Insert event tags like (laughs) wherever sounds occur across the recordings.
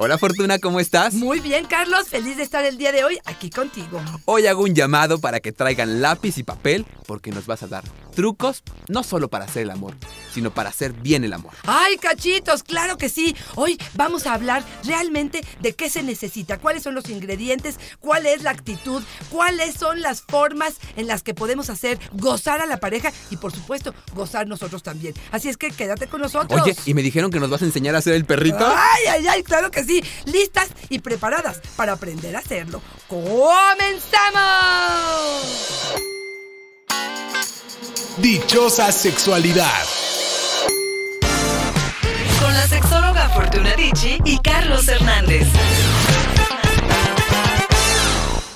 Hola Fortuna, ¿cómo estás? Muy bien, Carlos, feliz de estar el día de hoy aquí contigo. Hoy hago un llamado para que traigan lápiz y papel porque nos vas a dar trucos no solo para hacer el amor, sino para hacer bien el amor. ¡Ay, cachitos! ¡Claro que sí! Hoy vamos a hablar realmente de qué se necesita, cuáles son los ingredientes, cuál es la actitud, cuáles son las formas en las que podemos hacer gozar a la pareja y, por supuesto, gozar nosotros también. Así es que quédate con nosotros. Oye, ¿y me dijeron que nos vas a enseñar a hacer el perrito? ¡Ay, ay, ay! ¡Claro que sí! listas y preparadas para aprender a hacerlo. ¡Comenzamos! Dichosa sexualidad. Con la sexóloga Fortuna Dicci y Carlos Hernández.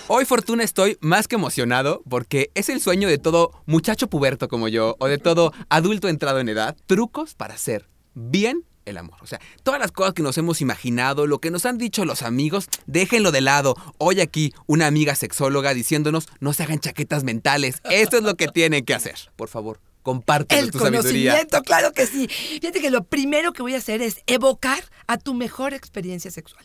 Hoy Fortuna estoy más que emocionado porque es el sueño de todo muchacho puberto como yo o de todo adulto entrado en edad, trucos para ser bien el amor. O sea, todas las cosas que nos hemos imaginado, lo que nos han dicho los amigos, déjenlo de lado. Hoy aquí una amiga sexóloga diciéndonos no se hagan chaquetas mentales. Esto es lo que tienen que hacer. Por favor, compártelo. El tu conocimiento, claro que sí. Fíjate que lo primero que voy a hacer es evocar a tu mejor experiencia sexual.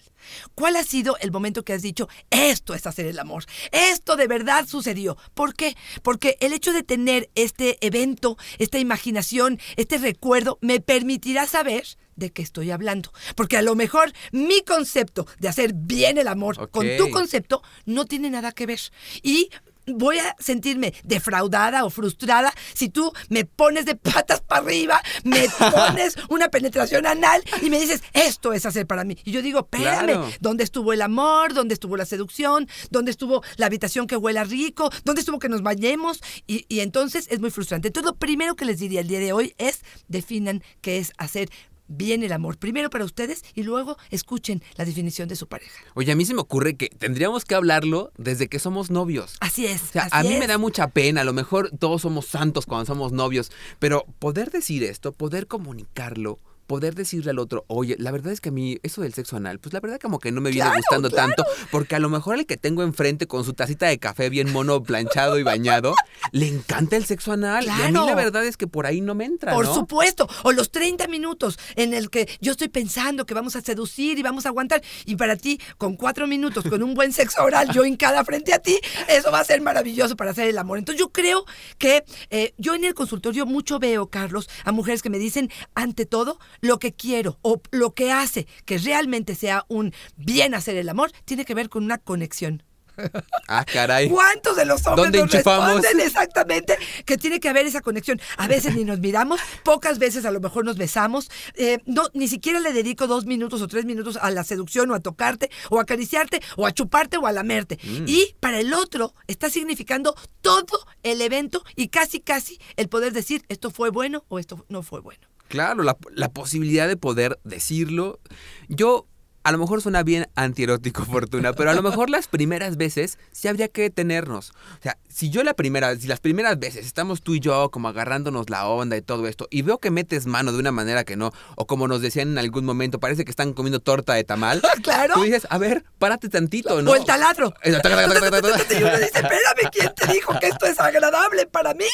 ¿Cuál ha sido el momento que has dicho, esto es hacer el amor? Esto de verdad sucedió. ¿Por qué? Porque el hecho de tener este evento, esta imaginación, este recuerdo, me permitirá saber de qué estoy hablando. Porque a lo mejor mi concepto de hacer bien el amor con tu concepto no tiene nada que ver. Y voy a sentirme defraudada o frustrada si tú me pones de patas para arriba, me (laughs) pones una penetración anal y me dices, esto es hacer para mí. Y yo digo, espérame, ¿dónde estuvo el amor? ¿Dónde estuvo la seducción? ¿Dónde estuvo la habitación que huela rico? ¿Dónde estuvo que nos bañemos? Y, y entonces es muy frustrante. Entonces lo primero que les diría el día de hoy es, definan qué es hacer viene el amor. Primero para ustedes y luego escuchen la definición de su pareja. Oye, a mí se me ocurre que tendríamos que hablarlo desde que somos novios. Así es. a mí me da mucha pena. A lo mejor todos somos santos cuando somos novios, pero poder decir esto, poder comunicarlo, poder decirle al otro, oye, la verdad es que a mí eso del sexo anal, pues la verdad como que no me viene gustando tanto, porque a lo mejor el que tengo enfrente con su tacita de café bien mono planchado y bañado, le encanta el sexo anal. Y a mí la verdad es que por ahí no me entra. Por supuesto, o los 30 minutos en el que yo estoy pensando que vamos a seducir y vamos a aguantar, y para ti, con cuatro minutos, con un buen sexo oral, yo cada frente a ti, eso va a ser maravilloso para hacer el amor. Entonces yo creo que eh, yo en el consultorio mucho veo, Carlos, a mujeres que me dicen, ante todo, lo que quiero o lo que hace que realmente sea un bien hacer el amor tiene que ver con una conexión. (laughs) Ah, caray. ¿Cuántos de los hombres responden exactamente que tiene que haber esa conexión? A veces ni nos miramos, pocas veces a lo mejor nos besamos, eh, no, ni siquiera le dedico dos minutos o tres minutos a la seducción o a tocarte o a acariciarte o a chuparte o a lamerte. Mm. Y para el otro está significando todo el evento y casi casi el poder decir esto fue bueno o esto no fue bueno. Claro, la, posibilidad de poder decirlo. Yo a lo mejor suena bien antierótico, (laughs) Fortuna, pero a lo mejor las primeras veces sí habría que detenernos. O sea, si yo la primera, si las primeras veces estamos tú y yo como agarrándonos la onda y todo esto, y veo que metes mano de una manera que no, o como nos decían en algún momento, parece que están comiendo torta de tamal. (laughs) ¡Claro! Tú dices, a ver, párate tantito, ¿no? ¡O el taladro! y uno dice, espérame, ¿quién te dijo que esto es agradable para mí?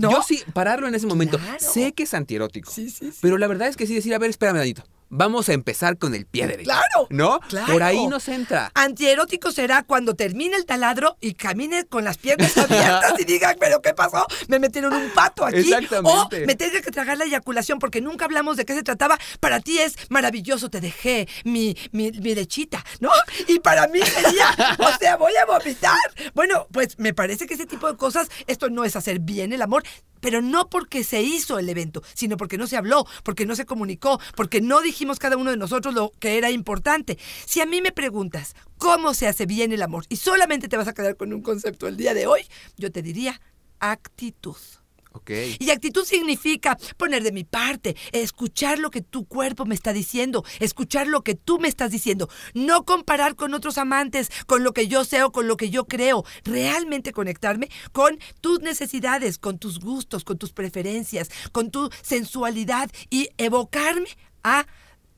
¿No? Yo sí, pararlo en ese momento. Sé que es antierótico. Sí, sí, Pero la verdad es que sí decir, a ver, espérame, Danito vamos a empezar con el pie derecho. ¡Claro! ¿No? Por ahí nos entra. Antierótico será cuando termine el taladro y camine con las piernas abiertas y diga, ¿pero qué pasó? Me metieron un pato aquí. Exactamente. O me tenga que tragar la eyaculación porque nunca hablamos de qué se trataba. Para ti es maravilloso, te dejé mi, mi, mi lechita, ¿no? Y para mí sería, o sea, voy a vomitar. Bueno, pues me parece que ese tipo de cosas, esto no es hacer bien el amor, pero no porque se hizo el evento, sino porque no se habló, porque no se comunicó, porque no dijimos cada uno de nosotros lo que era importante. Si a mí me preguntas cómo se hace bien el amor y solamente te vas a quedar con un concepto el día de hoy, yo te diría actitud. Y actitud significa poner de mi parte, escuchar lo que tu cuerpo me está diciendo, escuchar lo que tú me estás diciendo, no comparar con otros amantes, con lo que yo sé o con lo que yo creo, realmente conectarme con tus necesidades, con tus gustos, con tus preferencias, con tu sensualidad y evocarme a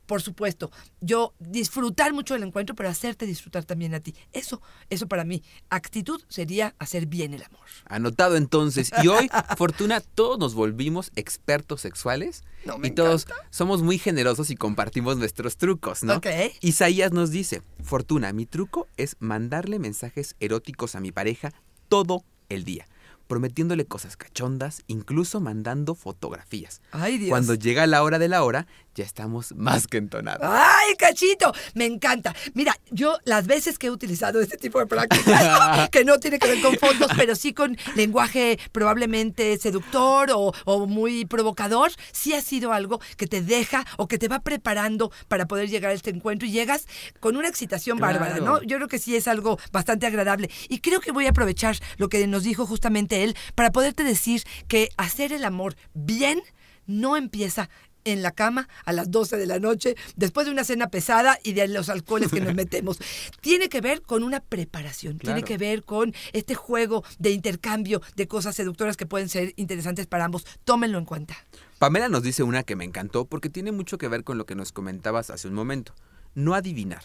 por supuesto, yo disfrutar mucho del encuentro, pero hacerte disfrutar también a ti. Eso, eso para mí, actitud sería hacer bien el amor. Anotado entonces. Y hoy, (laughs) Fortuna, todos nos volvimos expertos sexuales no, me y todos somos muy generosos y compartimos nuestros trucos, ¿no? Ok. Isaías nos dice, Fortuna, mi truco es mandarle mensajes eróticos a mi pareja todo el día prometiéndole cosas cachondas, incluso mandando fotografías. Ay, Dios. Cuando llega la hora de la hora, ya estamos más que entonados. ¡Ay, cachito! Me encanta. Mira, yo las veces que he utilizado este tipo de prácticas, (laughs) que no tiene que ver con fondos, pero sí con lenguaje probablemente seductor o, muy provocador, sí ha sido algo que te deja o que te va preparando para poder llegar a este encuentro y llegas con una excitación bárbara, ¿no? Yo creo que sí es algo bastante agradable. Y creo que voy a aprovechar lo que nos dijo justamente él para poderte decir que hacer el amor bien no empieza en la cama a las 12 de la noche, después de una cena pesada y de los alcoholes que nos (laughs) metemos. tiene que ver con una preparación, tiene que ver con este juego de intercambio de cosas seductoras que pueden ser interesantes para ambos. Tómenlo en cuenta. Pamela nos dice una que me encantó porque tiene mucho que ver con lo que nos comentabas hace un momento. No adivinar.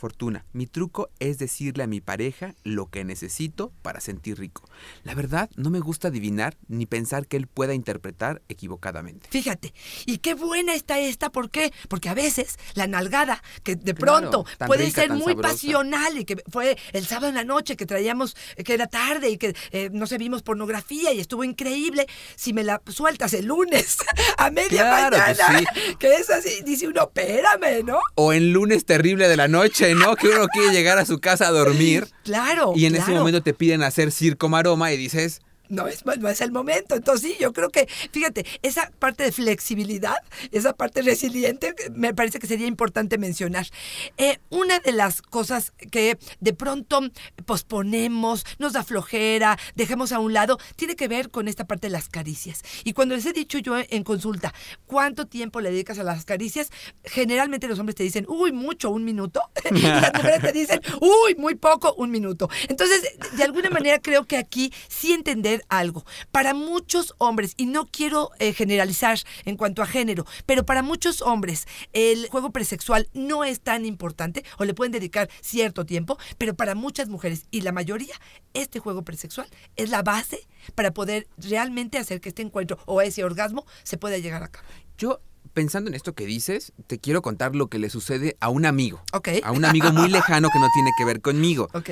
Fortuna, mi truco es decirle a mi pareja lo que necesito para sentir rico. La verdad, no me gusta adivinar ni pensar que él pueda interpretar equivocadamente. Fíjate, y qué buena está esta, ¿por qué? Porque a veces la nalgada, que de pronto puede ser muy pasional y que fue el sábado en la noche que traíamos, eh, que era tarde y que eh, no sé, vimos pornografía y estuvo increíble, si me la sueltas el lunes (laughs) a media mañana, que, es así, dice uno, espérame, ¿no? O en lunes terrible de la noche ¿no? Que uno quiere llegar a su casa a dormir. Claro. Y en ese momento te piden hacer circo maroma y dices, no es, no es el momento. Entonces, sí, yo creo que, fíjate, esa parte de flexibilidad, esa parte resiliente, me parece que sería importante mencionar. Eh, una de las cosas que de pronto posponemos, nos da flojera, dejamos a un lado, tiene que ver con esta parte de las caricias. Y cuando les he dicho yo en consulta, ¿cuánto tiempo le dedicas a las caricias? Generalmente los hombres te dicen, uy, mucho, un minuto. (laughs) y las mujeres te dicen, uy, muy poco, un minuto. Entonces, de alguna manera creo que aquí sí entender algo. Para muchos hombres, y no quiero eh, generalizar en cuanto a género, pero para muchos hombres el juego presexual no es tan importante o le pueden dedicar cierto tiempo, pero para muchas mujeres y la mayoría, este juego presexual es la base para poder realmente hacer que este encuentro o ese orgasmo se pueda llegar a cabo. Yo pensando en esto que dices, te quiero contar lo que le sucede a un amigo. Ok. A un amigo muy lejano que no tiene que ver conmigo. ok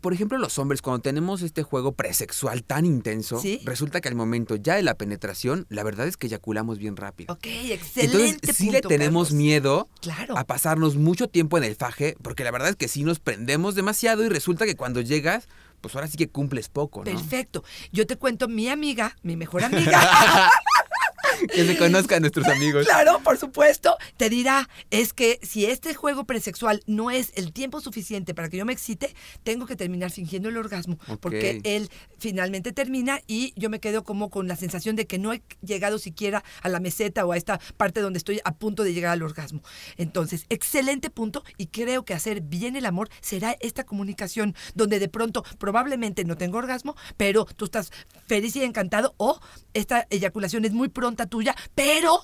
por ejemplo, los hombres, cuando tenemos este juego presexual tan intenso, resulta que al momento ya de la penetración, la verdad es que eyaculamos bien rápido. Ok, excelente. Entonces, le tenemos miedo a pasarnos mucho tiempo en el faje, porque la verdad es que sí nos prendemos demasiado y resulta que cuando llegas, pues ahora sí que cumples poco, ¿no? Perfecto. Yo te cuento, mi amiga, mi mejor (laughs) amiga que se conozcan nuestros amigos. Claro, por supuesto. Te dirá, es que si este juego presexual no es el tiempo suficiente para que yo me excite, tengo que terminar fingiendo el orgasmo. Porque él finalmente termina y yo me quedo como con la sensación de que no he llegado siquiera a la meseta o a esta parte donde estoy a punto de llegar al orgasmo. Entonces, excelente punto y creo que hacer bien el amor será esta comunicación donde de pronto probablemente no tengo orgasmo, pero tú estás feliz y encantado o esta eyaculación es muy pronta tuya, pero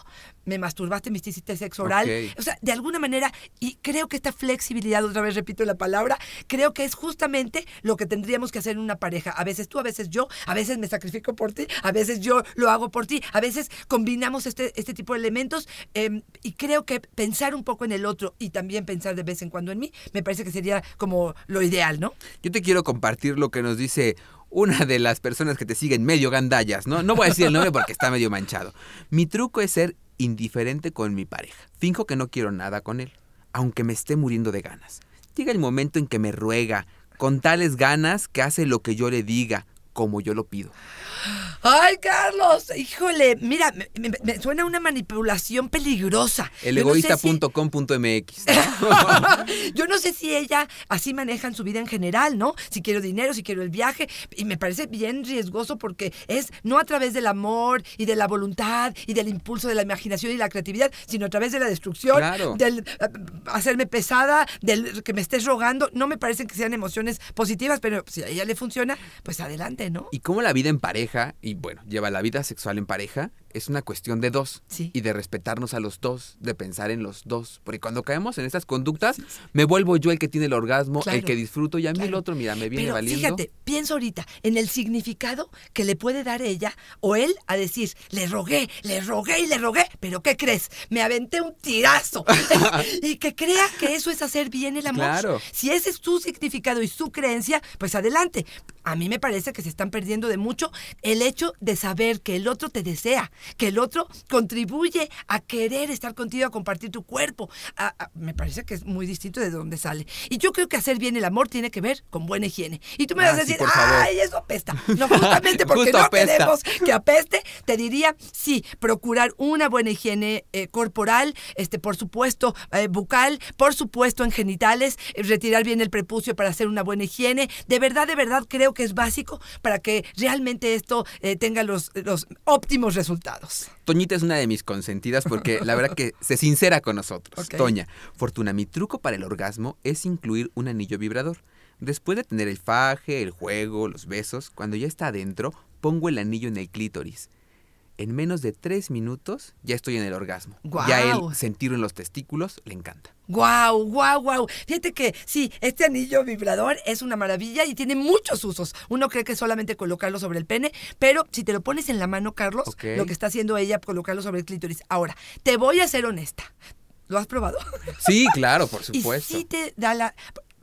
me masturbaste, me hiciste sexo oral. O sea, de alguna manera, y creo que esta flexibilidad, otra vez repito la palabra, creo que es justamente lo que tendríamos que hacer en una pareja. A veces tú, a veces yo, a veces me sacrifico por ti, a veces yo lo hago por ti, a veces combinamos este, este tipo de elementos em, y creo que pensar un poco en el otro y también pensar de vez en cuando en mí, me parece que sería como lo ideal, ¿no? Yo te quiero compartir lo que nos dice una de las personas que te siguen medio gandallas, ¿no? No voy a decir el nombre porque está medio manchado. Mi truco es ser indiferente con mi pareja. Finjo que no quiero nada con él, aunque me esté muriendo de ganas. Llega el momento en que me ruega, con tales ganas que hace lo que yo le diga, como yo lo pido. Ay, Carlos, híjole, mira, me, suena una manipulación peligrosa. Elegoísta.com.mx. egoísta.com.mx (laughs) yo no sé si ella así maneja en su vida en general, ¿no? Si quiero dinero, si quiero el viaje, y me parece bien riesgoso porque es no a través del amor y de la voluntad y del impulso de la imaginación y la creatividad, sino a través de la destrucción, del eh, hacerme pesada, del que me estés rogando. No me parece que sean emociones positivas, pero si a ella le funciona, pues adelante. Y cómo la vida en pareja, y bueno, lleva la vida sexual en pareja, es una cuestión de dos y de respetarnos a los dos, de pensar en los dos. Porque cuando caemos en estas conductas, me vuelvo yo el que tiene el orgasmo, el que disfruto y a mí el otro, mira, me viene Pero Fíjate, pienso ahorita en el significado que le puede dar ella o él a decir, le rogué, le rogué y le rogué, pero ¿qué crees? Me aventé un tirazo. (laughs) y que crea que eso es hacer bien el amor. Claro. Si ese es su significado y su creencia, pues adelante. A mí me parece que se están perdiendo de mucho el hecho de saber que el otro te desea que el otro contribuye a querer estar contigo, a compartir tu cuerpo. Ah, ah, me parece que es muy distinto de dónde sale. Y yo creo que hacer bien el amor tiene que ver con buena higiene. Y tú me ah, vas a decir, ay, eso apesta. No, justamente (laughs) porque no queremos que apeste, te diría, sí, procurar una buena higiene eh, corporal, este, por supuesto, eh, bucal, por supuesto, en genitales, eh, retirar bien el prepucio para hacer una buena higiene. De verdad, de verdad, creo que es básico para que realmente esto tenga los, los óptimos resultados. Toñita es una de mis consentidas porque la verdad que se sincera con nosotros. (laughs) Toña, Fortuna, mi truco para el orgasmo es incluir un anillo vibrador. Después de tener el faje, el juego, los besos, cuando ya está adentro, pongo el anillo en el clítoris en menos de tres minutos ya estoy en el orgasmo. Ya el sentirlo en los testículos le encanta. ¡Guau, guau, guau! Fíjate que sí, este anillo vibrador es una maravilla y tiene muchos usos. Uno cree que solamente colocarlo sobre el pene, pero si te lo pones en la mano, Carlos, lo que está haciendo ella, colocarlo sobre el clítoris. Ahora, te voy a ser honesta. ¿Lo has probado? Sí, (laughs) claro, por supuesto. Y sí te da la...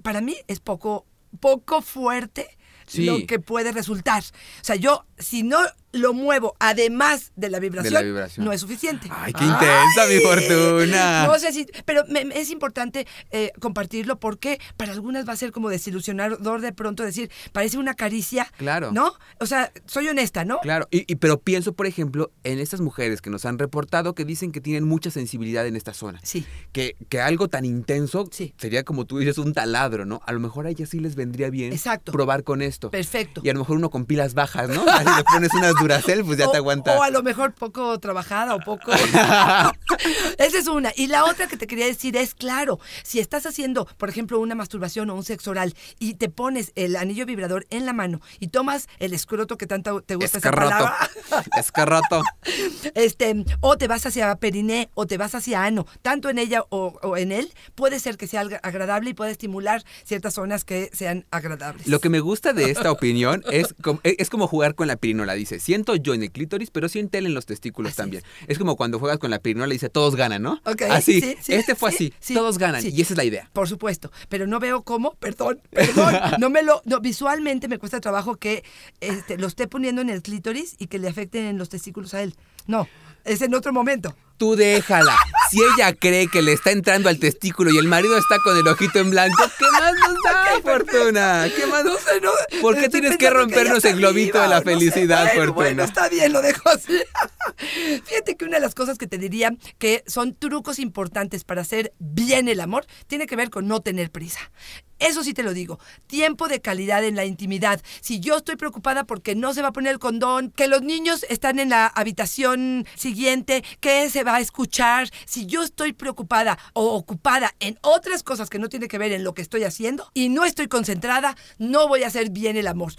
Para mí es poco, poco fuerte lo que puede resultar. O sea, yo, si no lo muevo, además de la vibración, no es suficiente. ¡Ay, qué intensa mi fortuna! No sé si, pero es importante eh, compartirlo porque para algunas va a ser como desilusionador de pronto decir, parece una caricia. Claro. ¿No? O sea, soy honesta, ¿no? Claro, y, pero pienso, por ejemplo, en estas mujeres que nos han reportado que dicen que tienen mucha sensibilidad en esta zona. Sí. Que, que algo tan intenso sería como tú dices un taladro, ¿no? A lo mejor a ellas sí les vendría bien Exacto. probar con esto. Perfecto. Y a lo mejor uno con pilas bajas, ¿no? (laughs) le pones pues ya te aguanta. O a lo mejor poco trabajada o poco. (laughs) Esa es una. Y la otra que te quería decir es, claro, si estás haciendo, por ejemplo, una masturbación o un sexo oral y te pones el anillo vibrador en la mano y tomas el escroto que tanto te gusta Escarroto. esa palabra. (laughs) Escarroto. Este, o te vas hacia periné o te vas hacia ano, tanto en ella o, en él, puede ser que sea agradable y puede estimular ciertas zonas que sean agradables. Lo que me gusta de esta opinión es, e, es como jugar con la pirinola, dice. Si siento yo en el clítoris, pero siento él en los testículos también. Es. como cuando juegas con la pirinola y dice, todos ganan, ¿no? así. este fue así, todos ganan. Y esa es la idea. Por supuesto, pero no veo cómo, perdón, (laughs) perdón, no me lo, no, visualmente me cuesta trabajo que este, lo esté poniendo en el clítoris y que le afecten en los testículos a él. No, es en otro momento tú déjala. Si ella cree que le está entrando al testículo y el marido está con el ojito en blanco, ¿qué más da, (laughs) Fortuna? ¿Qué más? No sé, ¿Por qué tienes que rompernos el globito de la felicidad, Fortuna? está bien, lo dejo así. (laughs) Fíjate que una de las cosas que te diría que son trucos importantes para hacer bien el amor tiene que ver con no tener prisa. Eso sí te lo digo. Tiempo de calidad en la intimidad. Si yo estoy preocupada porque no se va a poner el condón, que los niños están en la habitación siguiente, que se va a escuchar, si yo estoy preocupada o ocupada en otras cosas que no tiene que ver en lo que estoy haciendo y no estoy concentrada, no voy a hacer bien el amor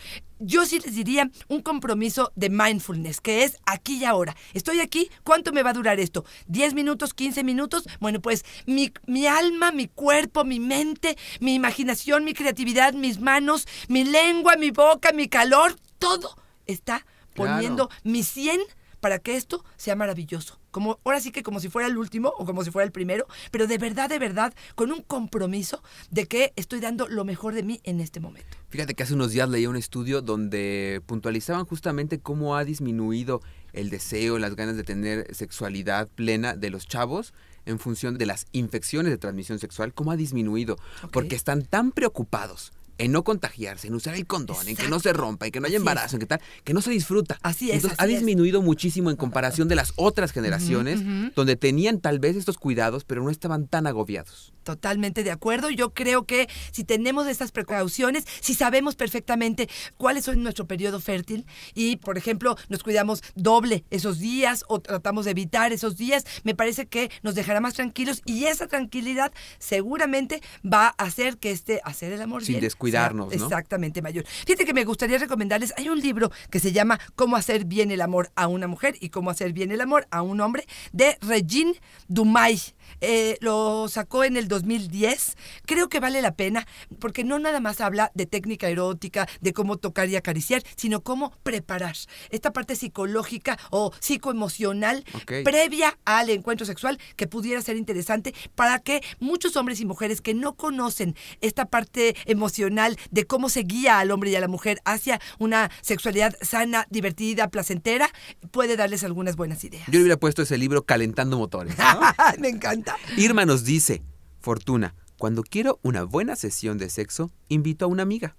yo sí les diría un compromiso de mindfulness, que es aquí y ahora. Estoy aquí, ¿cuánto me va a durar esto? ¿10 minutos, 15 minutos? Bueno, pues mi, mi alma, mi cuerpo, mi mente, mi imaginación, mi creatividad, mis manos, mi lengua, mi boca, mi calor, todo está poniendo mi 100 para que esto sea maravilloso. Como, ahora sí que como si fuera el último o como si fuera el primero, pero de verdad, de verdad, con un compromiso de que estoy dando lo mejor de mí en este momento. Fíjate que hace unos días leía un estudio donde puntualizaban justamente cómo ha disminuido el deseo, las ganas de tener sexualidad plena de los chavos en función de las infecciones de transmisión sexual, cómo ha disminuido, porque están tan preocupados en no contagiarse, en usar el condón, en que no se rompa, en que no haya embarazo, en que tal, que no se disfruta. Así es. Entonces ha disminuido muchísimo en comparación de las otras generaciones, donde tenían tal vez estos cuidados, pero no estaban tan agobiados. Totalmente de acuerdo. Yo creo que si tenemos estas precauciones, si sabemos perfectamente cuál es nuestro periodo fértil y, por ejemplo, nos cuidamos doble esos días o tratamos de evitar esos días, me parece que nos dejará más tranquilos y esa tranquilidad seguramente va a hacer que este hacer el amor Sin bien cuidarnos. exactamente, mayor. Fíjate que me gustaría recomendarles, hay un libro que se llama Cómo hacer bien el amor a una mujer y cómo hacer bien el amor a un hombre de Regine Dumay. Eh, lo sacó en el 2010. Creo que vale la pena porque no nada más habla de técnica erótica, de cómo tocar y acariciar, sino cómo preparar esta parte psicológica o psicoemocional previa al encuentro sexual que pudiera ser interesante para que muchos hombres y mujeres que no conocen esta parte emocional de cómo se guía al hombre y a la mujer hacia una sexualidad sana, divertida, placentera, puede darles algunas buenas ideas. Yo le hubiera puesto ese libro Calentando Motores. (laughs) Me encanta. Irma nos dice, Fortuna, cuando quiero una buena sesión de sexo, invito a una amiga.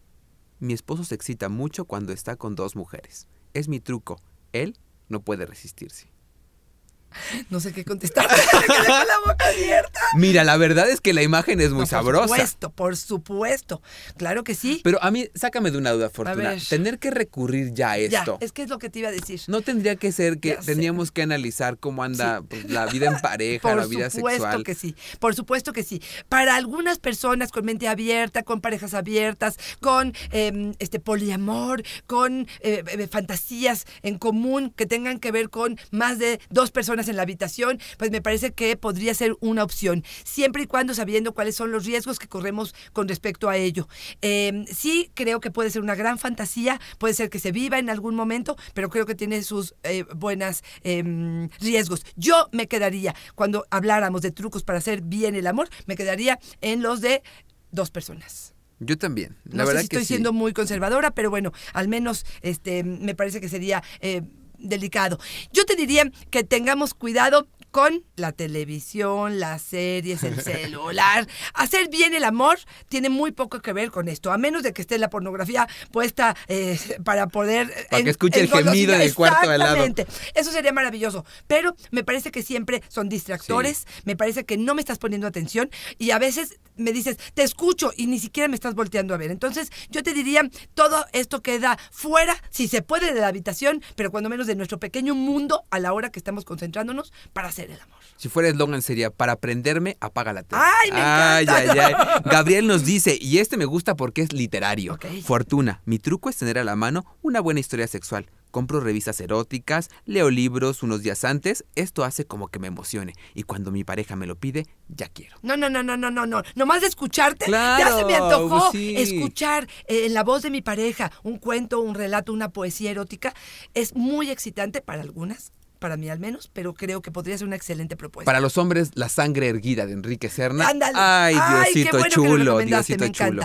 Mi esposo se excita mucho cuando está con dos mujeres. Es mi truco. Él no puede resistirse no sé qué contestar. (laughs) la boca abierta. Mira, la verdad es que la imagen es muy sabrosa. Por supuesto, por supuesto. Claro que sí. Pero a mí, sácame de una duda, Fortuna. Tener que recurrir ya a esto. es que es lo que te iba a decir. No tendría que ser que teníamos que analizar cómo anda pues, la vida en pareja, (laughs) la vida sexual. Por supuesto que sí. Por supuesto que sí. Para algunas personas con mente abierta, con parejas abiertas, con em, este poliamor, con eh, eh, fantasías en común que tengan que ver con más de dos personas en la habitación, pues me parece que podría ser una opción, siempre y cuando sabiendo cuáles son los riesgos que corremos con respecto a ello. Em, sí, creo que puede ser una gran fantasía, puede ser que se viva en algún momento, pero creo que tiene sus eh, buenos em, riesgos. Yo me quedaría, cuando habláramos de trucos para hacer bien el amor, me quedaría en los de dos personas. Yo también. La no verdad sé si estoy siendo muy conservadora, pero bueno, al menos este me parece que sería eh, delicado. Yo te diría que tengamos cuidado con la televisión, las series, el (laughs) celular. Hacer bien el amor tiene muy poco que ver con esto, a menos de que esté la pornografía puesta eh, para poder... Eh, para que escuche el gemido del cuarto de lado. Eso sería maravilloso, pero me parece que siempre son distractores, me parece que no me estás poniendo atención y a veces me dices, te escucho y ni siquiera me estás volteando a ver. Entonces yo te diría, todo esto queda fuera, si se puede, de la habitación, pero cuando menos de nuestro pequeño mundo a la hora que estamos concentrándonos para hacer el amor. Si fuera eslogan sería, para aprenderme, apaga la tele. ¡Ay, me (laughs) Gabriel nos dice, y este me gusta porque es literario. Fortuna, mi truco es tener a la mano una buena historia sexual. Compro revistas eróticas, leo libros unos días antes, esto hace como que me emocione. Y cuando mi pareja me lo pide, ya quiero. No, no, no, no, no, no, no. Nomás de escucharte, claro, ya se me antojó pues escuchar eh, en la voz de mi pareja un cuento, un relato, una poesía erótica. Es muy excitante para algunas, para mí al menos, pero creo que podría ser una excelente propuesta. Para los hombres, La sangre erguida de Enrique Serna. Ándale. Ay, Diosito bueno chulo, Diosito me chulo.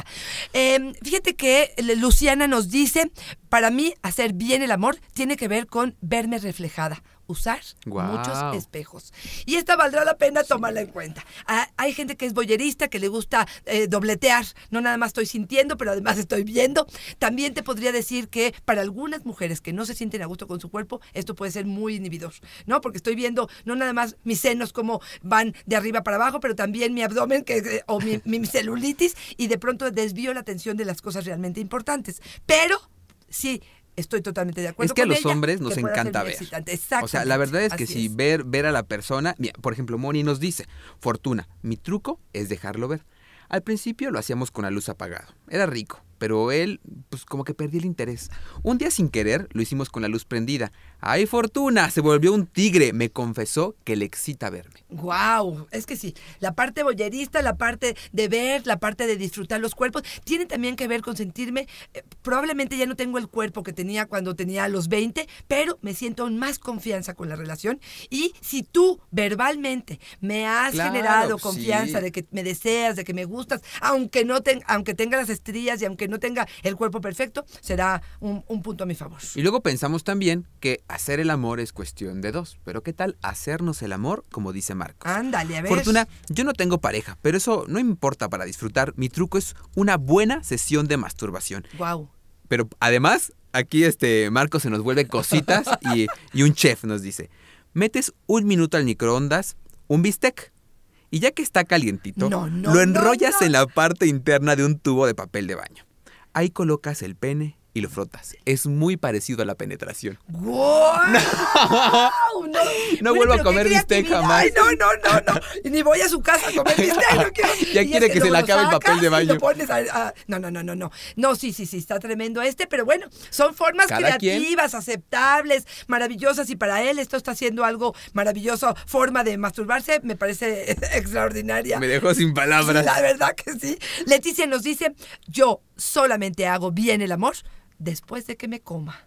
Em, fíjate que eh, Luciana nos dice, para mí hacer bien el amor tiene que ver con verme reflejada usar muchos espejos. Y esta valdrá la pena tomarla en cuenta. Ah, hay gente que es boyerista, que le gusta eh, dobletear. No nada más estoy sintiendo, pero además estoy viendo. También te podría decir que para algunas mujeres que no se sienten a gusto con su cuerpo, esto puede ser muy inhibidor, ¿no? Porque estoy viendo no nada más mis senos como van de arriba para abajo, pero también mi abdomen que, eh, o mi, mi celulitis y de pronto desvío la atención de las cosas realmente importantes. Pero sí estoy totalmente de acuerdo. Es que a los hombres nos encanta ver. O sea, la verdad es que si ver ver a la persona, por ejemplo, Moni nos dice, "Fortuna, mi truco es dejarlo ver." Al principio lo hacíamos con la luz apagada. Era rico pero él, pues como que perdí el interés. Un día sin querer lo hicimos con la luz prendida. ¡Ay, fortuna! Se volvió un tigre. Me confesó que le excita verme. ¡Guau! Wow, es que sí, la parte boyerista, la parte de ver, la parte de disfrutar los cuerpos, tiene también que ver con sentirme. Eh, probablemente ya no tengo el cuerpo que tenía cuando tenía los 20, pero me siento aún más confianza con la relación. Y si tú verbalmente me has generado confianza de que me deseas, de que me gustas, aunque no aunque tenga las estrías y aunque no tenga el cuerpo perfecto, será un, punto a mi favor. Y luego pensamos también que hacer el amor es cuestión de dos, pero ¿qué tal hacernos el amor, como dice Marcos? Ándale, a ver. Fortuna, yo no tengo pareja, pero eso no importa para disfrutar. Mi truco es una buena sesión de masturbación. Wow. Pero además, aquí este Marcos se nos vuelve cositas (laughs) y, un chef nos dice, metes un minuto al microondas, un bistec, y ya que está calientito, lo enrollas en la parte interna de un tubo de papel de baño. Ahí colocas el pene y lo frotas. Es muy parecido a la penetración. No, vuelvo a comer bistec jamás. Ay, no, no, no, Ni voy a su casa a comer bistec. No Ya quiere que, se le acabe el papel de baño. No, no, no, no, no. No, sí, sí, sí, está tremendo este, pero bueno, son formas creativas, aceptables, maravillosas y para él esto está haciendo algo maravilloso. Forma de masturbarse me parece (laughs) extraordinaria. Me dejó sin palabras. La verdad que sí. Leticia nos dice, yo solamente hago bien el amor después de que me coma.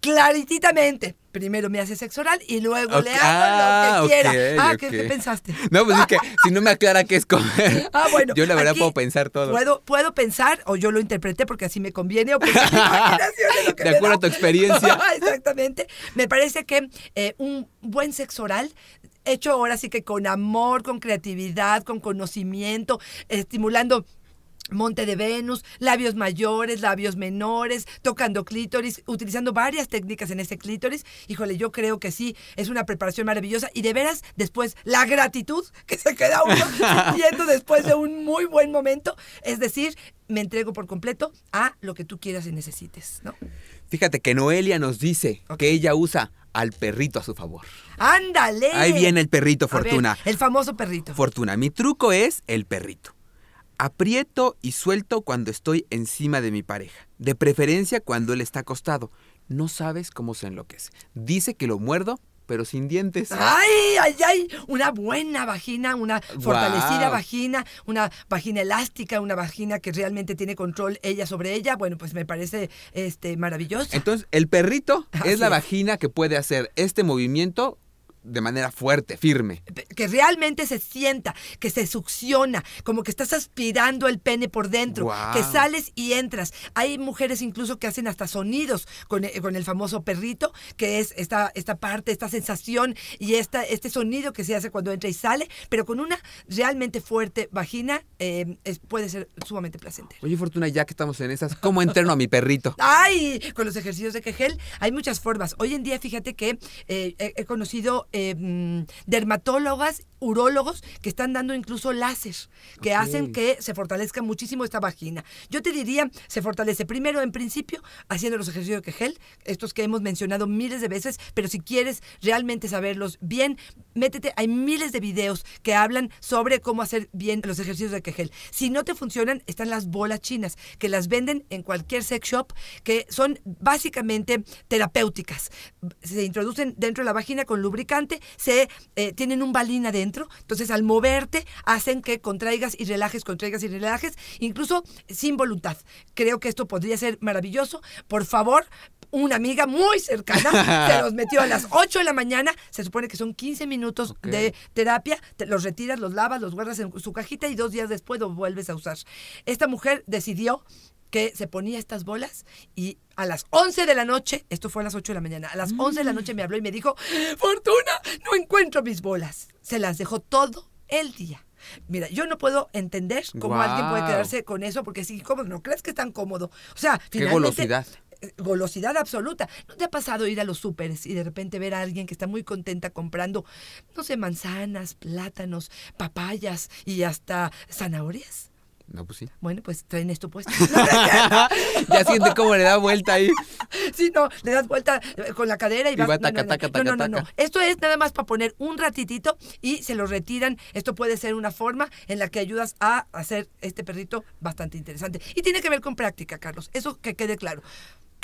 Clarititamente. Primero me hace sexo oral y luego le hago lo que ah, quiera. ah, ¿qué, pensaste? No, pues es que si no me aclara qué es comer. (laughs) Ah, bueno. Yo la verdad puedo pensar todo. Puedo, pensar, o yo lo interpreté porque así me conviene, o porque mi (laughs) imaginación es lo que De acuerdo a tu experiencia. (laughs) Exactamente. Me parece que eh, un buen sexo oral hecho ahora sí que con amor, con creatividad, con conocimiento, estimulando Monte de Venus, labios mayores, labios menores, tocando clítoris, utilizando varias técnicas en ese clítoris. Híjole, yo creo que sí, es una preparación maravillosa. Y de veras, después, la gratitud que se queda uno (laughs) sintiendo después de un muy buen momento. Es decir, me entrego por completo a lo que tú quieras y necesites, ¿no? Fíjate que Noelia nos dice que ella usa al perrito a su favor. ¡Ándale! Ahí viene el perrito, Fortuna. el famoso perrito. Fortuna, mi truco es el perrito. Aprieto y suelto cuando estoy encima de mi pareja, de preferencia cuando él está acostado. No sabes cómo se enloquece. Dice que lo muerdo, pero sin dientes. ¡Ay, ay, ay! Una buena vagina, una fortalecida vagina, una vagina elástica, una vagina que realmente tiene control ella sobre ella. Bueno, pues me parece este, maravilloso. Entonces, el perrito (laughs) es la vagina que puede hacer este movimiento de manera fuerte, firme. Que realmente se sienta, que se succiona, como que estás aspirando el pene por dentro, que sales y entras. Hay mujeres incluso que hacen hasta sonidos con, eh, con el famoso perrito, que es esta, esta parte, esta sensación y esta, este sonido que se hace cuando entra y sale, pero con una realmente fuerte vagina eh, puede ser sumamente placentero. Oye, Fortuna, ya que estamos en esas, ¿cómo entreno a mi perrito? (laughs) ¡Ay! Con los ejercicios de Kegel hay muchas formas. Hoy en día, fíjate que eh, he conocido eh, dermatólogas urólogos que están dando incluso láser, que hacen que se fortalezca muchísimo esta vagina. Yo te diría, se fortalece primero, en principio, haciendo los ejercicios de Kegel, estos que hemos mencionado miles de veces, pero si quieres realmente saberlos bien, métete, hay miles de videos que hablan sobre cómo hacer bien los ejercicios de Kegel. Si no te funcionan, están las bolas chinas, que las venden en cualquier sex shop, que son básicamente terapéuticas. Se introducen dentro de la vagina con lubricante, se eh, tienen un balina de entonces, al moverte, hacen que contraigas y relajes, contraigas y relajes, incluso sin voluntad. Creo que esto podría ser maravilloso. Por favor, una amiga muy cercana (laughs) se los metió a las 8 de la mañana. Se supone que son 15 minutos de terapia. Te los retiras, los lavas, los guardas en su cajita y dos días después los vuelves a usar. Esta mujer decidió que se ponía estas bolas y a las 11 de la noche, esto fue a las 8 de la mañana, a las 11 mm. de la noche me habló y me dijo, Fortuna, no encuentro mis bolas. Se las dejó todo el día. Mira, yo no puedo entender cómo alguien puede quedarse con eso porque es incómodo. No crees que es tan cómodo. O sea, finalmente. Qué velocidad eh, golosidad absoluta. ¿No te ha pasado ir a los súperes y de repente ver a alguien que está muy contenta comprando, no sé, manzanas, plátanos, papayas y hasta zanahorias? No, pues sí. Bueno, pues traen esto puesto. (laughs) ya siente cómo le da vuelta ahí. Sí, no, le das vuelta eh, con la cadera y, vas va, no, no, no, Esto es nada más para poner un ratitito y se lo retiran. Esto puede ser una forma en la que ayudas a hacer este perrito bastante interesante. Y tiene que ver con práctica, Carlos. Eso que quede claro.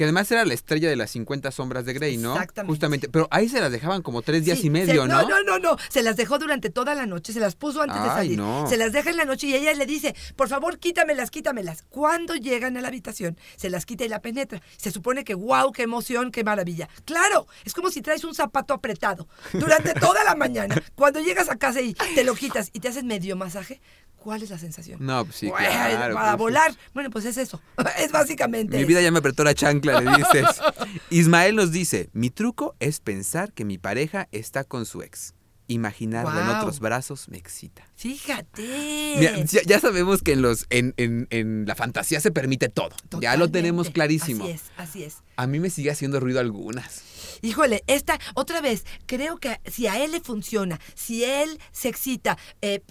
Que además era la estrella de las 50 sombras de Grey, ¿no? Exactamente. Justamente. Pero ahí se las dejaban como tres días y medio, ¿no? No, no, no, no. Se las dejó durante toda la noche, se las puso antes de salir. Se las deja en la noche y ella le dice, por favor, quítamelas, quítamelas. Cuando llegan a la habitación, se las quita y la penetra. Se supone que, wow, qué emoción, qué maravilla. Claro, es como si traes un zapato apretado durante toda la mañana. (laughs) Cuando llegas a casa y te lo quitas y te haces medio masaje, ¿Cuál es la sensación? No, pues sí, claro. Para pues, volar. Pues. Bueno, pues es eso. (laughs) Es básicamente. Mi vida ya me apretó la chancla, le dices. (laughs) Ismael nos dice: Mi truco es pensar que mi pareja está con su ex. Imaginarlo en otros brazos me excita. Fíjate. ya, sabemos que en, los, en, la fantasía se permite todo. Ya lo tenemos clarísimo. Así es, así es. A mí me sigue haciendo ruido algunas. Híjole, esta, otra vez, creo que si a él le funciona, si él se excita, eh,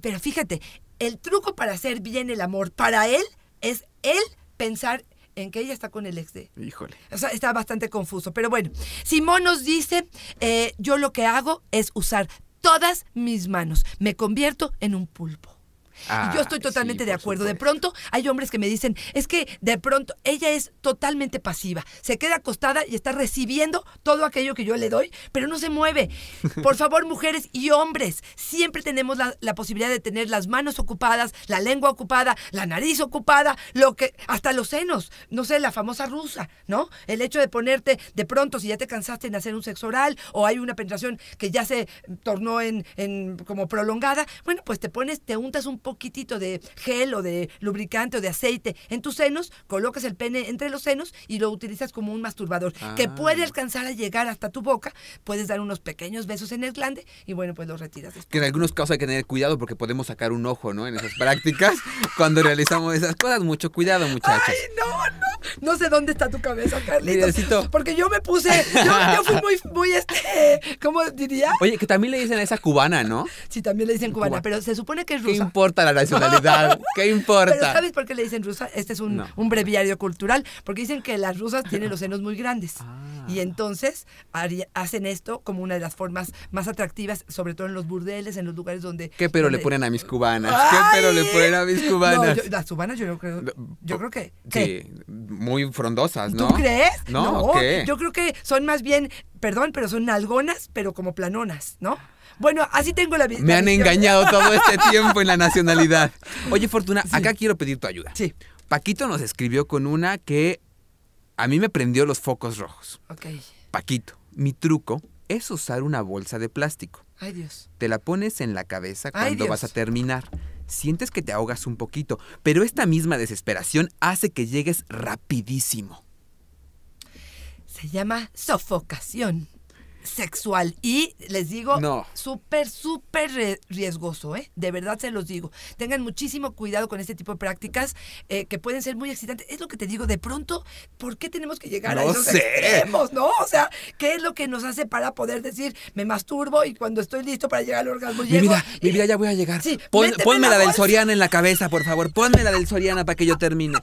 pero fíjate, el truco para hacer bien el amor para él es él pensar en que ella está con el ex de. Híjole. O sea, está bastante confuso. Pero bueno, Simón nos dice: eh, Yo lo que hago es usar todas mis manos. Me convierto en un pulpo yo ah, estoy totalmente de acuerdo. De pronto hay hombres que me dicen, es que de pronto ella es totalmente pasiva, se queda acostada y está recibiendo todo aquello que yo le doy, pero no se mueve. Por (laughs) favor, mujeres y hombres, siempre tenemos la, posibilidad de tener las manos ocupadas, la lengua ocupada, la nariz ocupada, lo que hasta los senos, no sé, la famosa rusa, ¿no? El hecho de ponerte de pronto si ya te cansaste en hacer un sexo oral o hay una penetración que ya se tornó en, en como prolongada, bueno, pues te pones, te untas un poquitito de gel o de lubricante o de aceite en tus senos, colocas el pene entre los senos y lo utilizas como un masturbador que ah. puede alcanzar a llegar hasta tu boca. Puedes dar unos pequeños besos en el glande y bueno, pues lo retiras. Este que en algunos casos hay que tener cuidado porque podemos sacar un ojo, ¿no? En esas prácticas, (laughs) cuando realizamos esas cosas, mucho cuidado, muchachos. Ay, no, no. No sé dónde está tu cabeza, Carlitos. Porque yo me puse, yo, fui muy, muy este, ¿cómo diría? Oye, que también le dicen a esa cubana, ¿no? Sí, también le dicen cubana, pero se supone que es rusa. importa? la nacionalidad? (laughs) ¿Qué importa? ¿Pero ¿Sabes por qué le dicen rusa? Este es un, breviario cultural. Porque dicen que las rusas tienen los senos muy grandes. Ah. Y entonces hacen esto como una de las formas más atractivas, sobre todo en los burdeles, en los lugares donde... ¿Qué pero le ponen a mis cubanas? ¿Qué pero le ponen a mis cubanas? las cubanas yo creo... Yo creo que... muy frondosas, ¿no? ¿Tú crees? No, yo creo que son más bien, perdón, pero son nalgonas, pero como planonas, ¿no? Bueno, así tengo la vida. Me han engañado todo este (laughs) tiempo en la nacionalidad. Oye, Fortuna, acá quiero pedir tu ayuda. Sí. Paquito nos escribió con una que a mí me prendió los focos rojos. Ok. Paquito, mi truco es usar una bolsa de plástico. Ay, Dios. Te la pones en la cabeza cuando vas a terminar. Sientes que te ahogas un poquito, pero esta misma desesperación hace que llegues rapidísimo. Se llama sofocación sexual. Y les digo, súper, súper riesgoso, ¿eh? De verdad se los digo. Tengan muchísimo cuidado con este tipo de prácticas eh, que pueden ser muy excitantes. Es lo que te digo, de pronto, ¿por qué tenemos que llegar a esos sé. no? O sea, ¿qué es lo que nos hace para poder decir, me masturbo y cuando estoy listo para llegar al orgasmo mi Mi vida, ya voy a llegar. Sí, ponme la, la del Soriana en la cabeza, por favor. Ponme la del Soriana para que yo termine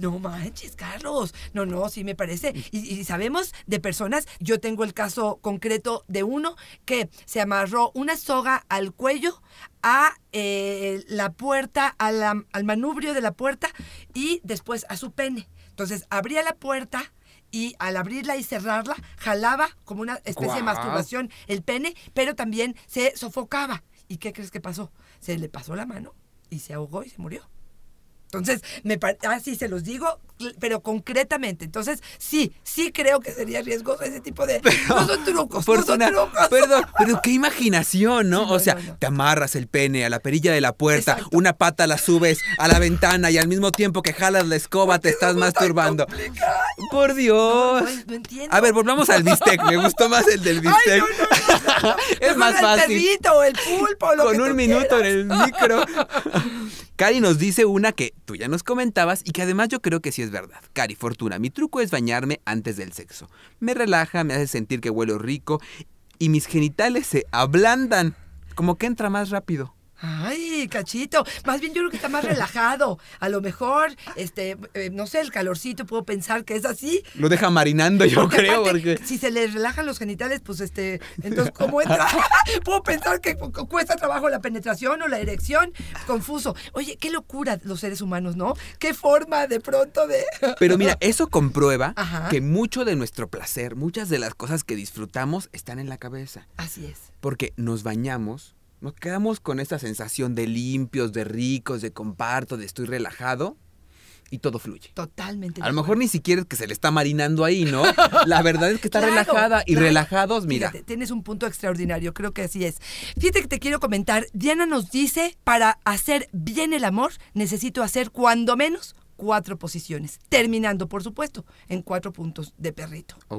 no manches, Carlos, no, no, sí me parece. Y, sabemos de personas, yo tengo el caso concreto de uno que se amarró una soga al cuello a eh, la puerta, al manubrio de la puerta y después a su pene. Entonces abría la puerta y al abrirla y cerrarla jalaba como una especie de masturbación el pene, pero también se sofocaba. ¿Y qué crees que pasó? Se le pasó la mano y se ahogó y se murió. Entonces, me así ah, se los digo pero concretamente. Entonces, sí, sí creo que sería riesgoso ese tipo de... no son trucos, no trucos. Perdón, (laughs) pero qué imaginación, ¿no? o sea, te amarras el pene a la perilla de la puerta, una pata la subes a la ventana y al mismo tiempo que jalas la escoba te estás masturbando. Por Dios. A ver, volvamos al bistec. Me gustó más el del bistec. es más fácil. El el pulpo, Con un minuto en el micro. (laughs) Cari nos dice una que tú ya nos comentabas y que además yo creo que sí es verdad. Cari Fortuna, mi truco es bañarme antes del sexo. Me relaja, me hace sentir que huelo rico y mis genitales se ablandan, como que entra más rápido. Ay, cachito. Más bien yo creo que está más relajado. A lo mejor, este, eh, no sé, el calorcito puedo pensar que es así. Lo deja marinando, yo creo. Si se le relajan los genitales, pues este, entonces, ¿cómo entra? (laughs) (laughs) puedo pensar que cuesta trabajo la penetración o la erección. Confuso. Oye, qué locura los seres humanos, ¿no? Qué forma de pronto de. (laughs) Pero mira, eso comprueba que mucho de nuestro placer, muchas de las cosas que disfrutamos están en la cabeza. Así es. Porque nos bañamos nos quedamos con esta sensación de limpios, de ricos, de comparto, de estoy relajado y todo fluye. Totalmente. A lo mejor ni siquiera es que se le está marinando ahí, ¿no? (laughs) La verdad es que está relajada y relajados, mira. tienes un punto extraordinario, creo que así es. Fíjate que te quiero comentar, Diana nos dice, para hacer bien el amor necesito hacer cuando menos cuatro posiciones, terminando, por supuesto, en cuatro puntos de perrito. Oh.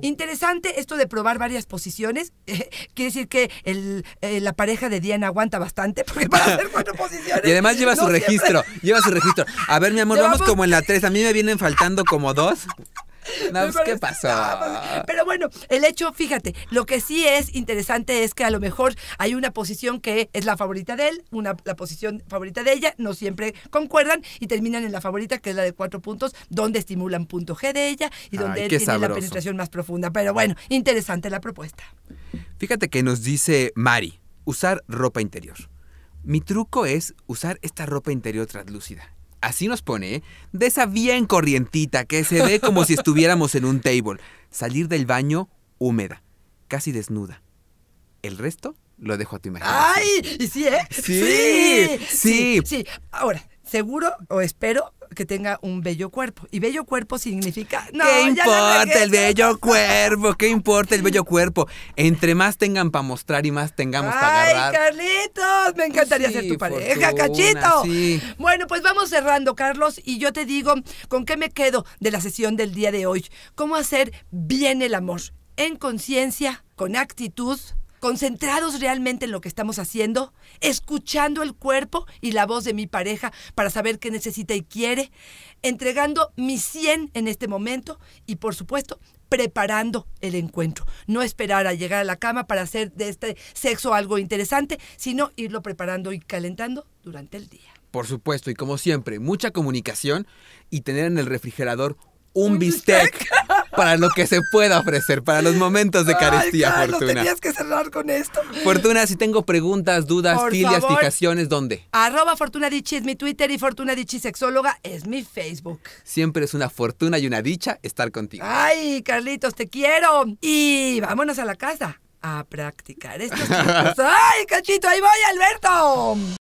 Interesante esto de probar varias posiciones. (laughs) quiere decir que el, eh, la pareja de Diana aguanta bastante, porque para hacer cuatro (laughs) posiciones. Y además lleva su registro, lleva su registro. A ver, mi amor, vamos, vamos como en la (laughs) tres. A mí me vienen faltando como dos. (laughs) No, pues, ¿qué pasó? Pues, pero bueno, el hecho, fíjate, lo que sí es interesante es que a lo mejor hay una posición que es la favorita de él, la posición favorita de ella, no siempre concuerdan y terminan en la favorita, que es la de cuatro puntos, donde estimulan punto G de ella y donde él tiene la penetración más profunda. Pero bueno, interesante la propuesta. Fíjate que nos dice Mari, usar ropa interior. Mi truco es usar esta ropa interior translúcida así nos pone, ¿eh? de esa bien corrientita que se ve como si estuviéramos en un table. Salir del baño húmeda, casi desnuda. El resto lo dejo a tu imaginación. ¡Ay! ¿Y sí, eh? sí, sí. sí. Ahora, seguro o espero que tenga un bello cuerpo. Y bello cuerpo significa... No, ¿Qué importa el bello cuerpo? ¿Qué importa el bello (laughs) cuerpo? Entre más tengan para mostrar y más tengamos para agarrar. ¡Ay, Carlitos! Me encantaría ser tu pareja, cachito. Bueno, pues vamos cerrando, Carlos, y yo te digo, ¿con qué me quedo de la sesión del día de hoy? ¿Cómo hacer bien el amor? En conciencia, con actitud, concentrados realmente en lo que estamos haciendo, escuchando el cuerpo y la voz de mi pareja para saber qué necesita y quiere, entregando mi 100 en este momento y por supuesto preparando el encuentro. No esperar a llegar a la cama para hacer de este sexo algo interesante, sino irlo preparando y calentando durante el día. Por supuesto, y como siempre, mucha comunicación y tener en el refrigerador un, bistec? (laughs) para lo que se pueda ofrecer, para los momentos de carestía, Fortuna. tenías que cerrar con esto. Fortuna, si tengo preguntas, dudas, Por filias, ¿dónde? Arroba Fortuna es mi Twitter y Fortuna Dichi Sexóloga es mi Facebook. Siempre es una fortuna y una dicha estar contigo. Ay, Carlitos, te quiero. Y vámonos a la casa a practicar estos (laughs) ¡Ay, cachito! ¡Ahí voy, Alberto!